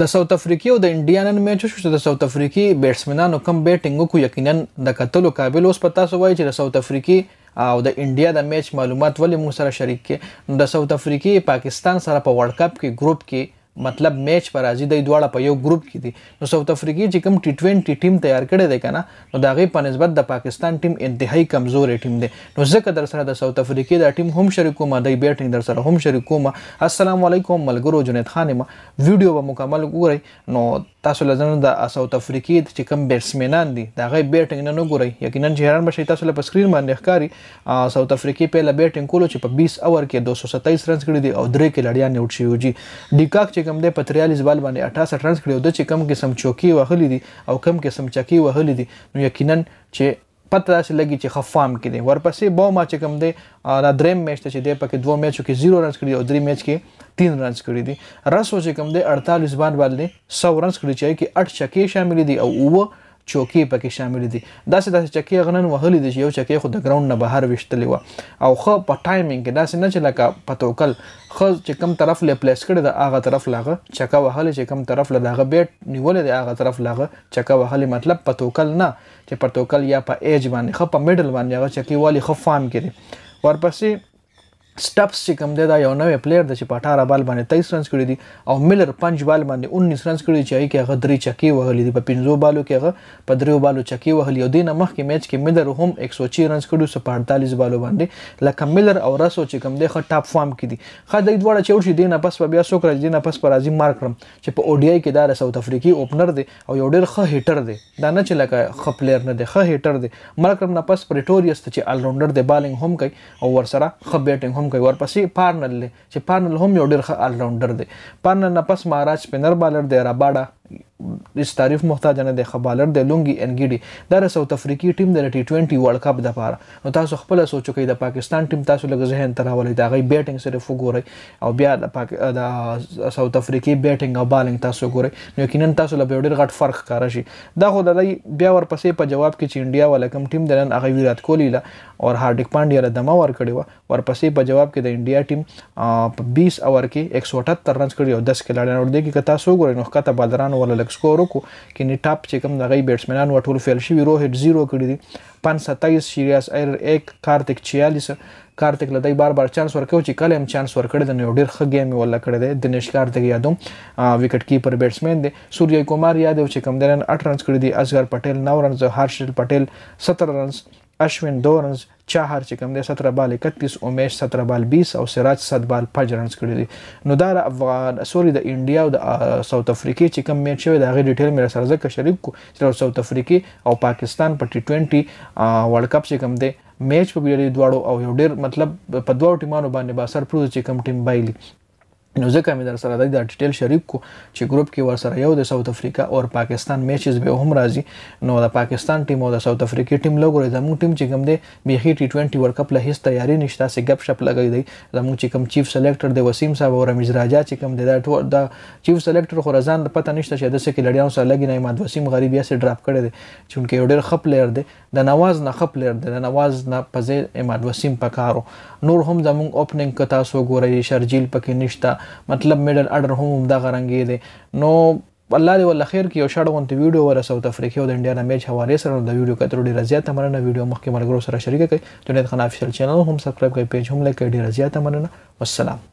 د ساوث افریقي او د انډیا نن میچ شو چې د ساوث افریقي بیټسمنانو کم بیټینګ کو یقینا د کتلو قابل اوس پتا سو وای چې د ساوث افریقي او د انډیا د میچ معلومات ولې موږ سره شریک کړي د ساوث افریقي پاکستان سره په ورلد کپ کې ګروپ کې مطلب میچ پر راځي د دواړه په یو ګروپ کې دي نو ساوث افریقي چې کوم ټي 20 ټیم تیار کړي دی کنه نو دا غي په نسبت د پاکستان ټیم انتهایی کمزور ټیم دی نو ځکه در سره د ساوث افریقي دا ټیم هم شریکومه د بیټینګ در سره هم شریکومه السلام علیکم ملګرو جنید خان ما ویډیو به مکمل وګورئ نو تاسو لزنه د ساوث افریقي چې کوم بیټسمنان دي دا غي بیټینګ نه وګورئ یقینا چې هران بشي تاسو په سکرین باندې ښکاری ساوث افریقي په لبیټینګ کولو چې په 20 اور کې 227 رنز کړی دي او درې کې لړیا نیوټ شي او جی ډیکاک چې چې کوم دی په تریالیس بال باندې 68 رنز کړي او د چې کم قسم چوکي وهلې دي او کم قسم چکی وهلې دي نو یقینا چې پته داسې لګي چې خفام کې دی ورپسې بو ما چې کوم دی دا دریم میچ ته چې دی پکې دوه میچو کې 0 رنز کړي او درې میچ کې 3 رنز کړي دي رسو چې کوم دی 48 باندې 100 رنز کړي چې 8 چکی شامل دي او 9 چوکي پکې شامل دي داسې داسې چکی غنن وهلې دي یو چکی خو د ګراوند نه بهر وشتلی و او خو په ټایمینګ کې داسې نه چې لکه پتوکل خو چې کم طرف له پلیس کړي د هغه طرف لاغه چکا وهلې چې کم طرف له دغه بیت نیولې د هغه طرف لاغه چکا وهلې مطلب پتوکل نه چې پتوکل یا په ایج باندې خو په میډل باندې هغه چکی والی خو فارم کړي ورپسې سټپس چې کوم دی دا یو نوې پلیر د چې په 18 بال باندې 23 رنز کړی دي او ملر 5 بال باندې 19 رنز کړی چې هغه هغه درې چکی وهلې دي په 15 بالو کې هغه په درې بالو چکی وهلې او دینه مخکې میچ کې ملر هم 104 رنز کړو سو 48 بالو باندې لکه ملر او راسو چې کوم دی ښه ټاپ فارم کې دي خا د دوړه چې ورشي دینه پس بیا سو کړی دینه پس پر ازي مارک کړم چې په او ډي آی کې دا ساوث افریقي اوپنر دی او یو ډېر ښه هیټر دی دا نه چې لکه ښه پلیر نه دی ښه هیټر دی مارک کړم نه پس پریټوریس ته چې ال راوندر دی بالینګ هم کوي او ورسره ښه بیټینګ هم کوي ورپسې پارنل چې پارنل هم یو ډېر ښه ال راونډر دی پارنل نه پس مہاراج سپینر بالر دی راباډا اس تعریف محتاج نه دی خبالر د لونګي انګيډي دا ساوث افریقي ټیم د ټي 20 ورلد کپ د پاره نو تاسو خپل سوچو کې د پاکستان ټیم تاسو لږ ذهن ته راولئ دا غي بیټینګ سره وګورئ او بیا د پاک د ساوث افریقي بیټینګ او بالینګ تاسو وګورئ نو یقینا تاسو له ډېر غټ فرق کار شي دا خو د بیا ورپسې په جواب کې چې انډیا ولکم ټیم د نن هغه ویرات کوهلی له او هاردیک پانډیا له دمه ور کړی و ورپسې په جواب کې د انډیا ټیم په 20 اور کې 178 رنز کړی او 10 کلاډیان اور دی کې کتا سو ګورئ نو کته بالران ولا لک ټاپ سکور وکړو کینی ټاپ چې کوم دغه بیټسمنان و ټول فیل شي روهیت 0 کړی دي 527 شریاس ایر 1 کارتک 46 کارتک لدی بار بار چانس ورکو چې کله هم چانس ورکړ د نو ډیر ښه گیم ولا کړی دی دنیش کارتک یادوم وکټ کیپر بیټسمن دی سوریا کومار یادو چې کوم درن 8 رنز کړی دي اصغر پټیل 9 رنز هرشل پټیل 17 رنز اشوین 2 رنز چاهر چې کوم دی 17 بال 31 اومیش 17 بال 20 او سراج 7 بال 5 رنز کړی دي نو دا افغان سوري د انډیا او د ساوث افریقای چې کوم میچ شوی دا غي ډیټیل مې سره ځکه شریک کو چې ساوث افریقای او پاکستان په ټي 20 ورلد کپ چې کوم دی میچ په بیرې دواړو او یو ډیر مطلب په دواړو ټیمانو باندې با سر پروز چې کوم ټیم بایلی نو ځکه مې در سره د ډیټیل شریک کو چې ګروپ کې ور سره یو د ساوث افریقا او پاکستان میچز به هم راځي نو د پاکستان ټیم او د ساوث افریقي ټیم لګوري زموږ ټیم چې کوم دی بيخي ټي 20 ورلد کپ له هیڅ تیاری نشته سي غب شپ لګي دی زموږ چې کوم چیف سلیکټر دی وسیم صاحب او رمیز راجا چې کوم دی دا ټول د چیف سلیکټر خورزان پته نشته چې د سکه لړیاو سره لګي نه مات وسیم غریبیا سره ډراپ کړي دی چې یو ډېر خپ لیر دی د نواز نه خپ لیر دی د نواز نه پزې اماد وسیم پکارو نور هم زموږ اوپننګ کتا سو ګوري شرجیل پکې نشته مطلب میډل اډر هم د غرنګي دی نو الله دې ول خیر کې یو شړ غونته ویډیو ور ساوث افریقا او د انډیا نه میچ حواله سره د ویډیو کتر ډیر زیات مننه ویډیو مخکې مرګرو سره شریک کړئ جنید خان افیشل چینل هم سبسکرایب کړئ پیج هم لایک کړئ ډیر زیات مننه والسلام